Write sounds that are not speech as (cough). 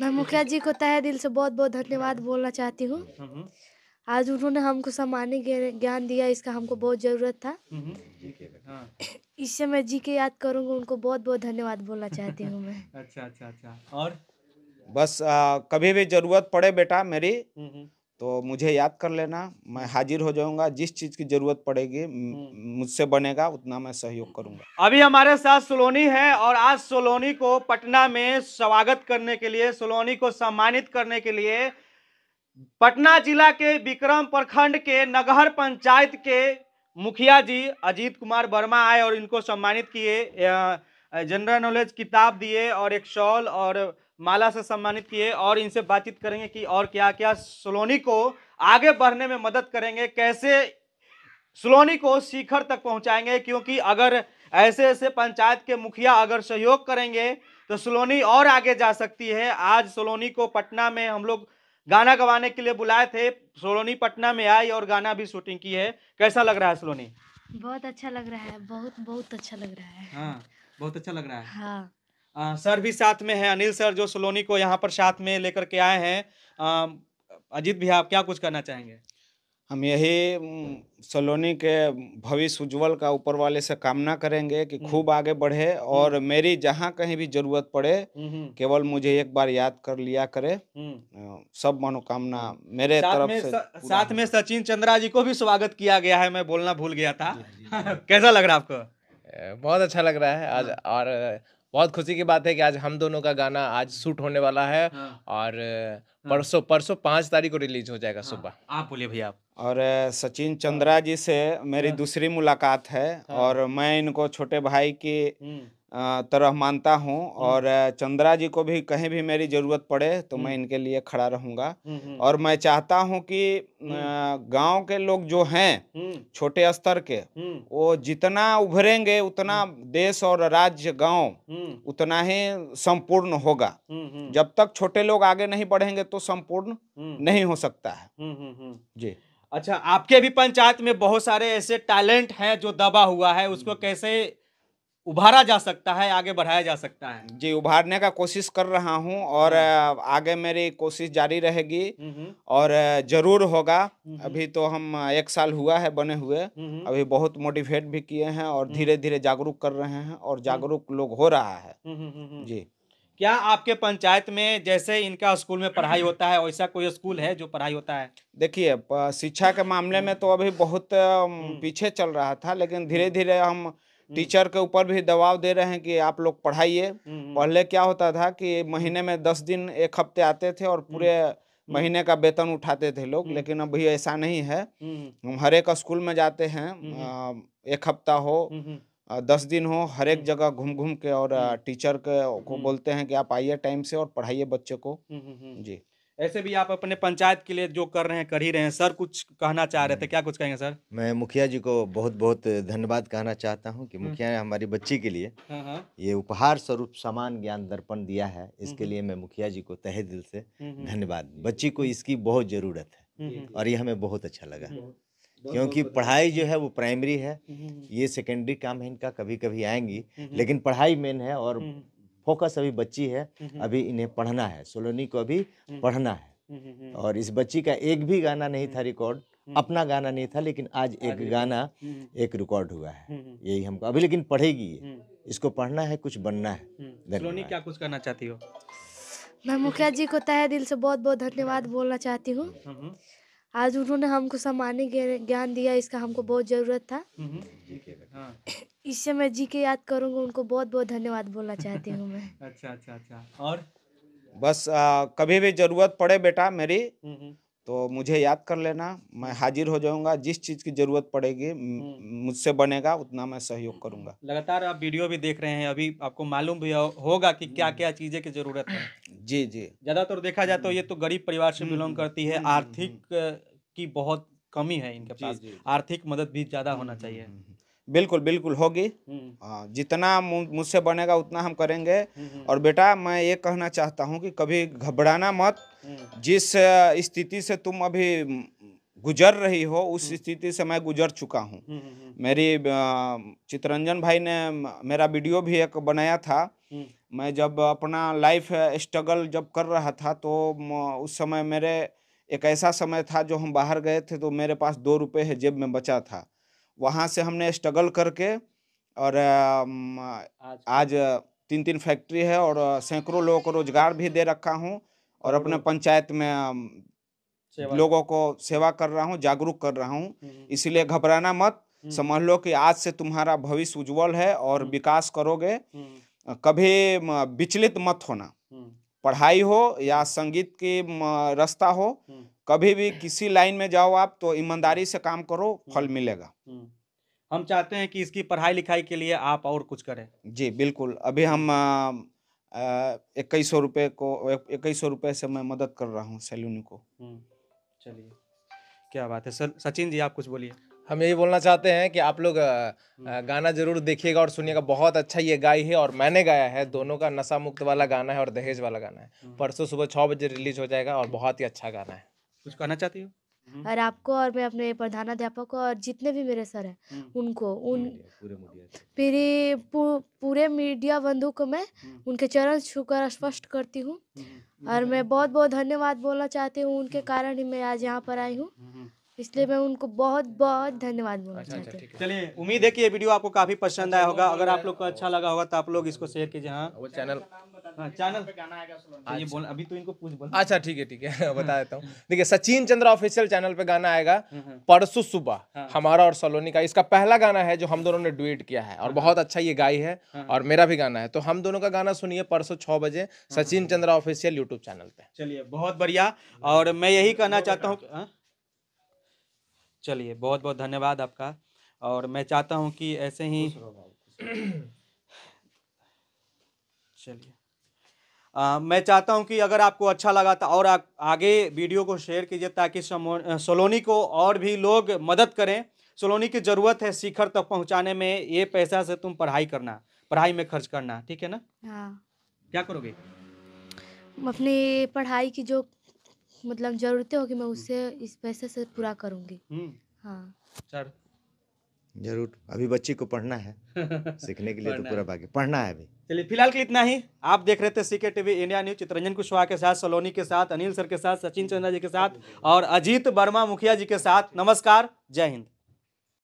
मैं मुखिया जी को तहे दिल से बहुत बहुत धन्यवाद बोलना चाहती हूँ हम्म। आज उन्होंने हमको सामान्य ज्ञान दिया इसका हमको बहुत ज़रूरत था हम्म। (coughs) इससे मैं जी के याद करूँगा उनको बहुत बहुत धन्यवाद बोलना चाहती हूँ मैं (laughs) अच्छा अच्छा अच्छा और बस आ, कभी भी ज़रूरत पड़े बेटा मेरी हम्म, तो मुझे याद कर लेना मैं हम्म। हाजिर हो जाऊंगा जिस चीज की जरूरत पड़ेगी हम्म। मुझसे बनेगा उतना मैं सहयोग हम्म। करूंगा अभी हमारे साथ सोलोनी है और आज सोलोनी को पटना में स्वागत करने के लिए सोलोनी को सम्मानित करने के लिए पटना जिला के विक्रम प्रखंड के नगहर पंचायत के मुखिया जी अजीत कुमार वर्मा आए और इनको सम्मानित किए जनरल नॉलेज किताब दिए और एक शॉल और माला से सम्मानित किए और इनसे बातचीत करेंगे कि और क्या क्या सलोनी को आगे बढ़ने में मदद करेंगे कैसे सलोनी को शिखर तक पहुंचाएंगे क्योंकि अगर ऐसे ऐसे पंचायत के मुखिया अगर सहयोग करेंगे तो सलोनी और आगे जा सकती है आज सलोनी को पटना में हम लोग गाना गवाने के लिए बुलाए थे सलोनी पटना में आई और गाना भी शूटिंग की है कैसा लग रहा है सलोनी बहुत अच्छा लग रहा है बहुत बहुत अच्छा लग रहा है हाँ बहुत अच्छा लग रहा है हाँ सर भी साथ में है अनिल सर जो सलोनी को यहाँ पर साथ में लेकर के आए हैं अजीत भी आप क्या कुछ करना चाहेंगे हम यही सलोनी के भविष्य उज्जवल का ऊपर वाले से कामना करेंगे कि हम्म। खूब आगे बढ़े और हम्म। मेरी जहाँ कहीं भी जरूरत पड़े हम्म, केवल मुझे एक बार याद कर लिया करे सब मनोकामना मेरे साथ तरफ में, से सा, साथ में सचिन चंद्रा जी को भी स्वागत किया गया है मैं बोलना भूल गया था (laughs) कैसा लग रहा है आपको बहुत अच्छा लग रहा है आज हाँ। और बहुत खुशी की बात है कि आज हम दोनों का गाना आज शूट होने वाला है हाँ। और हाँ। परसों परसों पाँच तारीख को रिलीज हो जाएगा हाँ। सुबह आप बोलिए भैया आप और सचिन चंद्रा हाँ। जी से मेरी हाँ। दूसरी मुलाकात है और मैं इनको छोटे भाई की तरह मानता हूँ हम्म। और चंद्रा जी को भी कहीं भी मेरी ज़रूरत पड़े तो हम्म। मैं इनके लिए खड़ा रहूंगा हम्म, और मैं चाहता हूँ कि गांव के लोग जो हैं छोटे स्तर के वो जितना उभरेंगे उतना देश और राज्य गांव उतना ही संपूर्ण होगा जब तक छोटे लोग आगे नहीं बढ़ेंगे तो संपूर्ण नहीं हो सकता है जी अच्छा आपके भी पंचायत में बहुत सारे ऐसे टैलेंट हैं जो दबा हुआ है उसको कैसे उभारा जा सकता है आगे बढ़ाया जा सकता है जी उभारने का कोशिश कर रहा हूँ और हम्म। आगे मेरी कोशिश जारी रहेगी हम्म, हम्म। और जरूर होगा अभी तो हम एक साल हुआ है बने हुए अभी बहुत मोटिवेट भी किए हैं और धीरे धीरे जागरूक कर रहे हैं और जागरूक लोग हो रहा है जी क्या आपके पंचायत में जैसे इनका स्कूल में पढ़ाई होता है वैसा कोई स्कूल है जो पढ़ाई होता है देखिए शिक्षा के मामले में तो अभी बहुत पीछे चल रहा था लेकिन धीरे धीरे हम हम्म। टीचर के ऊपर भी दबाव दे रहे हैं कि आप लोग पढ़ाइए हम्म, हम्म। पहले क्या होता था कि महीने में दस दिन एक हफ्ते आते थे और पूरे महीने का वेतन उठाते थे लोग लेकिन अभी ऐसा नहीं है हम हर एक स्कूल में जाते हैं एक हफ्ता हो दस दिन हो हर एक जगह घूम घूम के और टीचर के को बोलते हैं कि आप आइए टाइम से और पढ़ाइए बच्चे को जी ऐसे भी आप अपने पंचायत के लिए जो कर रहे हैं कर ही रहे हैं सर कुछ कहना चाह रहे थे हम्म। क्या कुछ कहेंगे सर मैं मुखिया जी को बहुत बहुत धन्यवाद कहना चाहता हूँ कि हम्म। मुखिया ने हमारी बच्ची के लिए हाँ, हाँ। ये उपहार स्वरूप समान ज्ञान दर्पण दिया है इसके हम्म। लिए मैं मुखिया जी को तहे दिल से धन्यवाद बच्ची को इसकी बहुत ज़रूरत है और ये हमें बहुत अच्छा लगा क्योंकि पढ़ाई जो है वो प्राइमरी है ये सेकेंडरी काम है इनका कभी कभी आएंगी लेकिन पढ़ाई मेन है और फोकस अभी बच्ची है हम्म, हम्म। अभी इन्हें पढ़ना है सोलोनी को अभी हम्म। पढ़ना है और इस बच्ची का एक भी गाना नहीं था रिकॉर्ड अपना गाना नहीं था लेकिन आज एक गाना एक रिकॉर्ड हुआ है यही हमको अभी लेकिन पढ़ेगी इसको पढ़ना है कुछ बनना है सोलोनी क्या कुछ करना चाहती हो मैं मुखिया जी को तहे दिल से बहुत बहुत धन्यवाद बोलना चाहती हूँ आज उन्होंने हमको सामान्य ज्ञान दिया इसका हमको बहुत ज़रूरत था (coughs) इससे मैं जी के याद करूंगा उनको बहुत बहुत धन्यवाद बोलना चाहती हूँ मैं (laughs) अच्छा अच्छा अच्छा और बस आ, कभी भी ज़रूरत पड़े बेटा मेरी तो मुझे याद कर लेना मैं हाजिर हो जाऊंगा जिस चीज़ की ज़रूरत पड़ेगी हम्म। मुझसे बनेगा उतना मैं सहयोग करूंगा लगातार आप वीडियो भी देख रहे हैं अभी आपको मालूम भी होगा कि क्या क्या चीज़ें की ज़रूरत है जी जी ज़्यादातर देखा जाए तो ये तो गरीब परिवार से हम्म, बिलोंग करती है हम्म, हम्म, आर्थिक की बहुत कमी है इनके पास आर्थिक मदद भी ज़्यादा होना चाहिए बिल्कुल बिल्कुल होगी हाँ, जितना मुझसे बनेगा उतना हम करेंगे और बेटा मैं ये कहना चाहता हूँ कि कभी घबराना मत जिस स्थिति से तुम अभी गुजर रही हो उस स्थिति से मैं गुजर चुका हूँ मेरी चितरंजन भाई ने मेरा वीडियो भी एक बनाया था मैं जब अपना लाइफ स्ट्रगल जब कर रहा था तो उस समय मेरे एक ऐसा समय था जो हम बाहर गए थे तो मेरे पास दो रुपये है जेब में बचा था वहाँ से हमने स्ट्रगल करके और आज तीन तीन फैक्ट्री है और सैकड़ों लोगों को रोजगार भी दे रखा हूँ और अपने पंचायत में लोगों को सेवा कर रहा हूँ जागरूक कर रहा हूँ हम्म, हम्म। इसलिए घबराना मत हम्म। समझ लो कि आज से तुम्हारा भविष्य उज्जवल है और विकास करोगे कभी विचलित मत होना हम्म। पढ़ाई हो या संगीत की रास्ता हो हम्म। कभी भी किसी लाइन में जाओ आप तो ईमानदारी से काम करो हम्म। फल मिलेगा हम चाहते हैं कि इसकी पढ़ाई लिखाई के लिए आप और कुछ करें जी बिल्कुल अभी हम इक्कीस सौ रुपये को इक्कीस सौ रुपये से मैं मदद कर रहा हूँ सैलून को चलिए क्या बात है सर सचिन जी आप कुछ बोलिए हम यही बोलना चाहते हैं कि आप लोग हम्म। गाना जरूर देखिएगा और सुनिएगा बहुत अच्छा ये गाई है और मैंने गाया है दोनों का नशा मुक्त वाला गाना है और दहेज वाला गाना है हम्म। परसों सुबह छः बजे रिलीज हो जाएगा और बहुत ही अच्छा गाना है कुछ कहना चाहती हूँ हम्म। और आपको और मैं अपने प्रधानाध्यापक और जितने भी मेरे सर हैं उनको उन पूरे पूरे मीडिया बंधु को मैं उनके चरण छूकर स्पष्ट करती हूँ और मैं बहुत बहुत धन्यवाद बोलना चाहती हूँ उनके कारण ही मैं आज यहाँ पर आई हूँ इसलिए मैं उनको बहुत बहुत धन्यवाद बोलना अच्छा, अच्छा, चाहती हूँ चलिए उम्मीद है कि ये वीडियो आपको काफी पसंद आया होगा अगर आप लोग को अच्छा लगा होगा तो आप लोग इसको शेयर कीजिए हाँ वो चैनल हाँ, तो चैनल तो अच्छा, ठीक है ठीक है (laughs) बता देता हूँ देखिए सचिन चंद्र ऑफिशियल चैनल पे गाना आएगा हम्म, हम्म। परसों सुबह हाँ। हमारा और सलोनी का इसका पहला गाना है जो हम दोनों ने डुएट किया है और हाँ। बहुत अच्छा ये गाई है और मेरा भी गाना है तो हम दोनों का गाना सुनिए परसों छः बजे Sachin Chandra official YouTube channel पे चलिए बहुत बढ़िया और मैं यही कहना चाहता हूँ चलिए बहुत बहुत धन्यवाद आपका और मैं चाहता हूँ कि ऐसे ही (clears throat) चलिए मैं चाहता हूँ कि अगर आपको अच्छा लगा तो और आ, आगे वीडियो को शेयर कीजिए ताकि सोलोनी को और भी लोग मदद करें सोलोनी की ज़रूरत है शिखर तक पहुँचाने में ये पैसा से तुम पढ़ाई करना पढ़ाई में खर्च करना ठीक है ना हाँ क्या करोगे अपनी पढ़ाई की जो मतलब ज़रूरतें होगी मैं हम्म। उससे इस पैसे से पूरा करूंगी हम्म। हाँ सर जरूर अभी बच्ची को पढ़ना है (laughs) सीखने के लिए तो पूरा बाकी पढ़ना है अभी चलिए फिलहाल के लिए इतना ही आप देख रहे थे CK TV India news Chitranjan Kushwaha के साथ सलोनी के साथ अनिल सर के साथ सचिन चंद्रा जी के साथ और अजीत वर्मा मुखिया जी के साथ नमस्कार जय हिंद